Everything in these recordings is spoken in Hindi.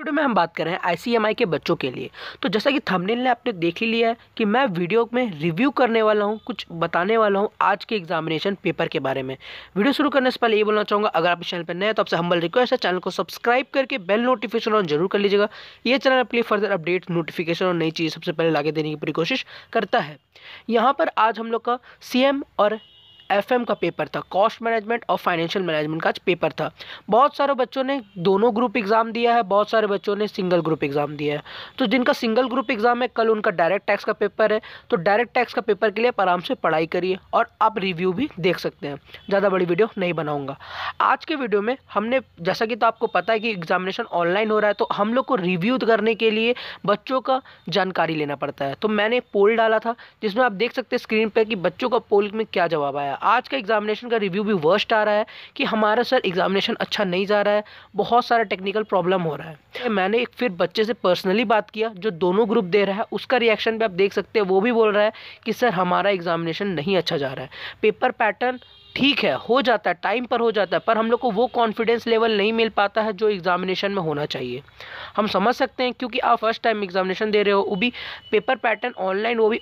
वीडियो में हम बात कर रहे हैं आईसीएमआई के बच्चों के लिए तो जैसा कि थंबनेल ने आपने देख ही लिया है कि मैं वीडियो में रिव्यू करने वाला हूं कुछ बताने वाला हूं आज के एग्जामिनेशन पेपर के बारे में वीडियो शुरू करने से पहले ये बोलना चाहूँगा अगर आप चैनल पर नए तो आपसे हम्बल रिक्वेस्ट है चैनल को सब्सक्राइब करके बेल नोटिफिकेशन ऑन जरूर कर लीजिएगा ये चैनल अपने फर्दर अपडेट नोटिफिकेशन और नई चीज़ सबसे पहले लागे देने की पूरी कोशिश करता है यहाँ पर आज हम लोग का सी और एफएम का पेपर था कॉस्ट मैनेजमेंट और फाइनेंशियल मैनेजमेंट का पेपर था बहुत सारे बच्चों ने दोनों ग्रुप एग्ज़ाम दिया है बहुत सारे बच्चों ने सिंगल ग्रुप एग्ज़ाम दिया है तो जिनका सिंगल ग्रुप एग्ज़ाम है कल उनका डायरेक्ट टैक्स का पेपर है तो डायरेक्ट टैक्स का पेपर के लिए आप आराम से पढ़ाई करिए और आप रिव्यू भी देख सकते हैं ज़्यादा बड़ी वीडियो नहीं बनाऊँगा आज के वीडियो में हमने जैसा कि तो आपको पता है कि एग्जामिनेशन ऑनलाइन हो रहा है तो हम लोग को रिव्यू करने के लिए बच्चों का जानकारी लेना पड़ता है तो मैंने पोल डाला था जिसमें आप देख सकते हैं स्क्रीन पर कि बच्चों का पोल में क्या जवाब आया आज का एग्जामिनेशन का रिव्यू भी वर्स्ट आ रहा है कि हमारा सर एग्जामिनेशन अच्छा नहीं जा रहा है बहुत सारा टेक्निकल प्रॉब्लम हो रहा है मैंने एक फिर बच्चे से पर्सनली बात किया जो दोनों ग्रुप दे रहा है उसका रिएक्शन भी आप देख सकते हैं वो भी बोल रहा है कि सर हमारा एग्जामिनेशन नहीं अच्छा जा रहा है पेपर पैटर्न ठीक है हो जाता है टाइम पर हो जाता है पर हम लोग को वो कॉन्फिडेंस लेवल नहीं मिल पाता है जो एग्जामिनेशन में होना चाहिए हम समझ सकते हैं क्योंकि आप फर्स्ट टाइम एग्जामिनेशन दे रहे हो वो भी पेपर पैटर्न ऑनलाइन वो भी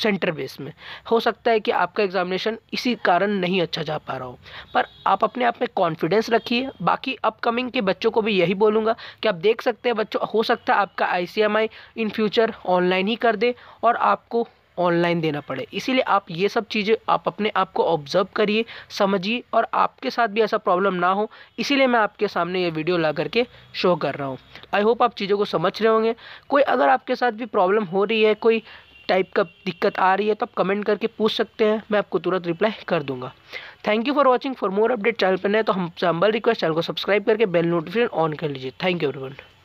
सेंटर बेस में हो सकता है कि आपका एग्ज़ामिनेशन इसी कारण नहीं अच्छा जा पा रहा हो पर आप अपने आप में कॉन्फिडेंस रखिए बाकी अपकमिंग के बच्चों को भी यही बोलूँगा कि आप देख सकते हैं बच्चों हो सकता है आपका आई इन फ्यूचर ऑनलाइन ही कर दे और आपको ऑनलाइन देना पड़े इसीलिए आप ये सब चीज़ें आप अपने आप को ऑब्जर्व करिए समझिए और आपके साथ भी ऐसा प्रॉब्लम ना हो इसीलिए मैं आपके सामने ये वीडियो ला करके शो कर रहा हूँ आई होप आप चीज़ों को समझ रहे होंगे कोई अगर आपके साथ भी प्रॉब्लम हो रही है कोई टाइप का दिक्कत आ रही है तो आप कमेंट करके पूछ सकते हैं मैं आपको तुरंत रिप्लाई कर दूंगा thank you for watching for more update channel पर नए तो हम हम्बल रिक्वेस्ट चैनल को सब्सक्राइब करके बेल नोटिफिकेशन ऑन कर लीजिए थैंक यू एवरीवन